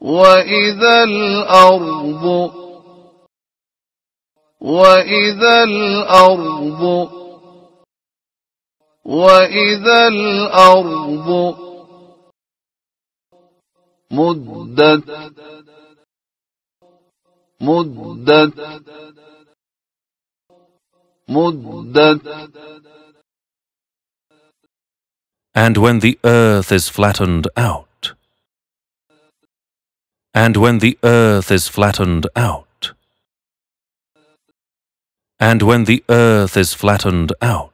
وإذا الأرض وإذا الأرض وإذا الأرض مدت مدت مدت And when the earth is flattened out and when the earth is flattened out, and when the earth is flattened out,